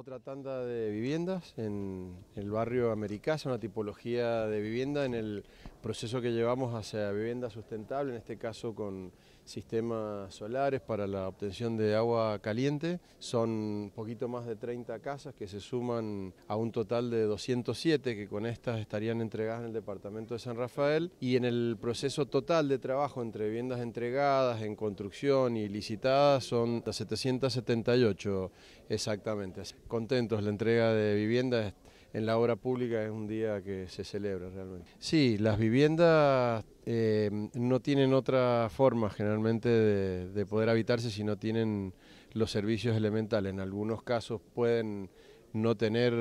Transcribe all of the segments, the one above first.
Otra tanda de viviendas en el barrio Americasa, una tipología de vivienda en el proceso que llevamos hacia vivienda sustentable, en este caso con sistemas solares para la obtención de agua caliente. Son poquito más de 30 casas que se suman a un total de 207 que con estas estarían entregadas en el departamento de San Rafael y en el proceso total de trabajo entre viviendas entregadas, en construcción y licitadas son 778 exactamente contentos. La entrega de viviendas en la obra pública es un día que se celebra realmente. Sí, las viviendas eh, no tienen otra forma generalmente de, poder habitarse si no tienen los servicios elementales. En algunos casos pueden no tener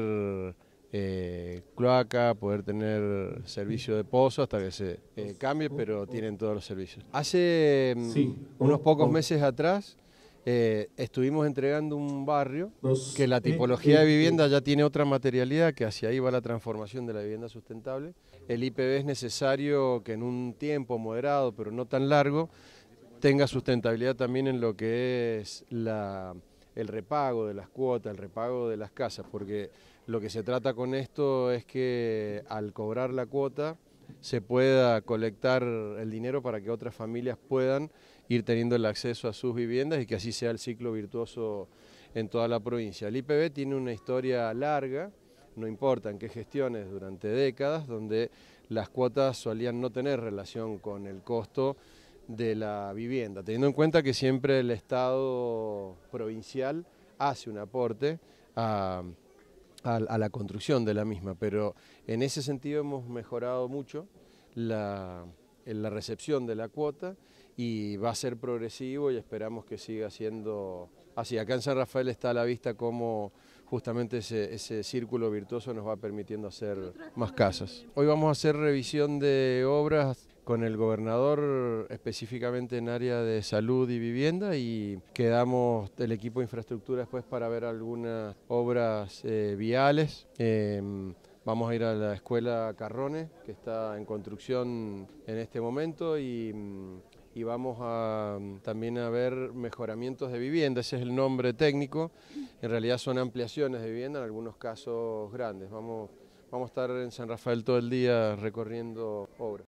eh, cloaca, poder tener servicio de pozo hasta que se eh, cambie, pero tienen todos los servicios. Hace mm, unos pocos meses atrás eh, estuvimos entregando un barrio que la tipología de vivienda ya tiene otra materialidad, que hacia ahí va la transformación de la vivienda sustentable. El IPB es necesario que en un tiempo moderado, pero no tan largo, tenga sustentabilidad también en lo que es la, el repago de las cuotas, el repago de las casas, porque lo que se trata con esto es que al cobrar la cuota, se pueda colectar el dinero para que otras familias puedan ir teniendo el acceso a sus viviendas y que así sea el ciclo virtuoso en toda la provincia. El IPB tiene una historia larga, no importa en qué gestiones, durante décadas, donde las cuotas solían no tener relación con el costo de la vivienda, teniendo en cuenta que siempre el Estado provincial hace un aporte a a, la construcción de la misma, pero en ese sentido hemos mejorado mucho la, recepción de la cuota y va a ser progresivo y esperamos que siga siendo así. Acá en San Rafael está a la vista cómo justamente ese, ese círculo virtuoso nos va permitiendo hacer más casas. Hoy vamos a hacer revisión de obras con el gobernador específicamente en área de salud y vivienda y quedamos el equipo de infraestructura después pues, para ver algunas obras eh, viales. Em, vamos a ir a la escuela Carrones, que está en construcción en este momento, y vamos a, también a ver mejoramientos de vivienda, ese es el nombre técnico, en realidad son ampliaciones de vivienda, en algunos casos grandes. Vamos Vamos a estar en San Rafael todo el día recorriendo obras.